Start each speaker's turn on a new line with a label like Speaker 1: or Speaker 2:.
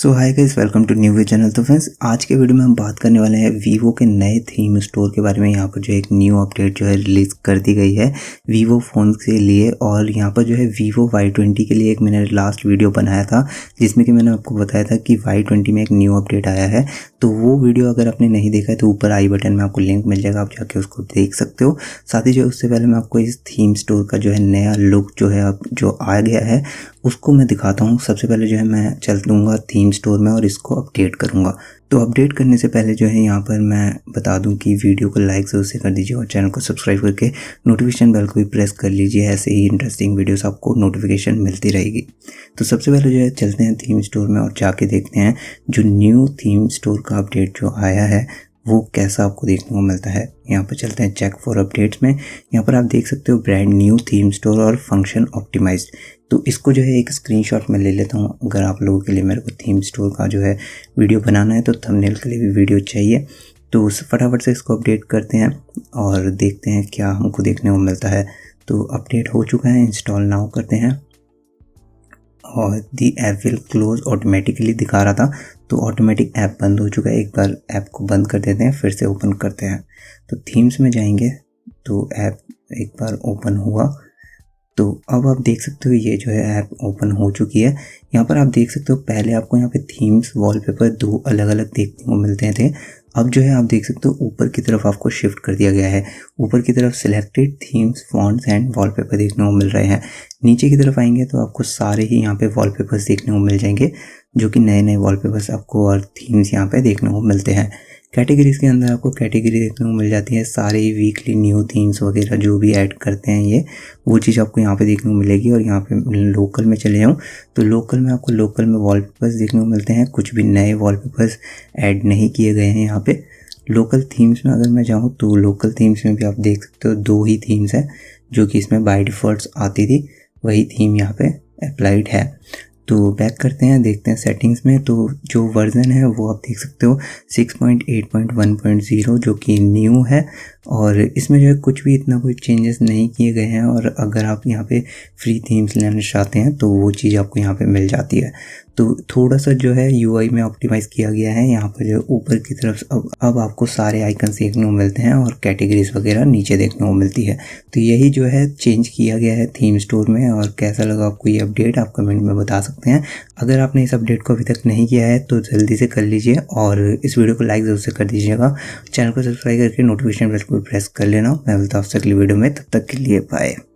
Speaker 1: so hi guys welcome to new way channel तो friends आज के वीडियो में हम बात करने वाले हैं वीवो के नए थीम स्टोर के बारे में यहाँ पर जो है एक न्यू अपडेट जो है रिलीज़ कर दी गई है वीवो फ़ोन के लिए और यहाँ पर जो है वीवो वाई ट्वेंटी के लिए एक मैंने लास्ट वीडियो बनाया था जिसमें कि मैंने आपको बताया था कि वाई ट्वेंटी में एक न्यू अपडेट आया है तो वो वीडियो अगर आपने नहीं देखा है तो ऊपर आई बटन में आपको लिंक मिल जाएगा आप जाके उसको देख सकते हो साथ ही जो उससे पहले मैं आपको इस थीम स्टोर का जो है नया लुक जो है अब जो आ गया है उसको मैं दिखाता हूँ सबसे पहले जो है मैं चल दूँगा थीम गेम स्टोर में और इसको अपडेट करूँगा तो अपडेट करने से पहले जो है यहाँ पर मैं बता दूँ कि वीडियो को लाइक ज़रूर से कर दीजिए और चैनल को सब्सक्राइब करके नोटिफिकेशन बेल को भी प्रेस कर लीजिए ऐसे ही इंटरेस्टिंग वीडियोस आपको नोटिफिकेशन मिलती रहेगी तो सबसे पहले जो है चलते हैं थीम स्टोर में और जाके देखते हैं जो न्यू थीम स्टोर का अपडेट जो आया है वो कैसा आपको देखने को मिलता है यहाँ पर चलते हैं चेक फॉर अपडेट्स में यहाँ पर आप देख सकते हो ब्रांड न्यू थीम स्टोर और फंक्शन ऑप्टिमाइज्ड तो इसको जो है एक स्क्रीनशॉट में ले लेता हूँ अगर आप लोगों के लिए मेरे को थीम स्टोर का जो है वीडियो बनाना है तो थंबनेल के लिए भी वीडियो चाहिए तो उस फटाफट से इसको अपडेट करते हैं और देखते हैं क्या हमको देखने को मिलता है तो अपडेट हो चुका है इंस्टॉल नाउ करते हैं और the app will close automatically दिखा रहा था तो ऑटोमेटिक ऐप बंद हो चुका है एक बार ऐप को बंद कर देते हैं फिर से ओपन करते हैं तो थीम्स में जाएंगे तो ऐप एक बार ओपन हुआ तो अब आप देख सकते हो ये जो है ऐप ओपन हो चुकी है यहाँ पर आप देख सकते हो पहले आपको यहाँ पे थीम्स वॉलपेपर दो अलग अलग देखने को मिलते थे अब जो है आप देख सकते हो ऊपर की तरफ आपको शिफ्ट कर दिया गया है ऊपर की तरफ selected themes fonts and wallpaper देखने को मिल रहे हैं नीचे की तरफ आएंगे तो आपको सारे ही यहाँ पे वॉलपेपर्स देखने को मिल जाएंगे जो कि नए नए वॉलपेपर्स आपको और थीम्स यहाँ पे देखने को मिलते हैं कैटेगरीज़ के अंदर आपको कैटेगरी देखने को मिल जाती है सारे वीकली न्यू थीम्स वगैरह जो भी ऐड करते हैं ये वो चीज़ आपको यहाँ पे देखने को मिलेगी और यहाँ पे लोकल में चले जाऊँ तो लोकल में आपको लोकल में वॉलपेपर्स देखने को मिलते हैं कुछ भी नए वॉलपेपर्स ऐड नहीं किए गए हैं यहाँ पर लोकल थीम्स में अगर मैं जाऊँ तो लोकल थीम्स में भी आप देख सकते हो दो ही थीम्स हैं जो कि इसमें बाई डिफ़ॉल्ट आती थी वही थीम यहाँ पर अप्लाइड है तो बैक करते हैं देखते हैं सेटिंग्स में तो जो वर्ज़न है वो आप देख सकते हो 6.8.1.0 जो कि न्यू है और इसमें जो है कुछ भी इतना कोई चेंजेस नहीं किए गए हैं और अगर आप यहाँ पे फ्री थीम्स लेना चाहते हैं तो वो चीज़ आपको यहाँ पे मिल जाती है तो थोड़ा सा जो है यू में ऑप्टिमाइज़ किया गया है यहाँ पर जो ऊपर की तरफ अब अब आपको सारे आइकन्स देखने को मिलते हैं और कैटेगरीज वगैरह नीचे देखने को मिलती है तो यही जो है चेंज किया गया है थीम स्टोर में और कैसा लगा आपको ये अपडेट आप कमेंट में बता सकते हैं अगर आपने इस अपडेट को अभी तक नहीं किया है तो जल्दी से कर लीजिए और इस वीडियो को लाइक जरूर से कर दीजिएगा चैनल को सब्सक्राइब करके नोटिफिकेशन बिल्कुल प्रेस कर लेना मैं मिलता हूँ आपसे अगली वीडियो में तब तक के लिए बाय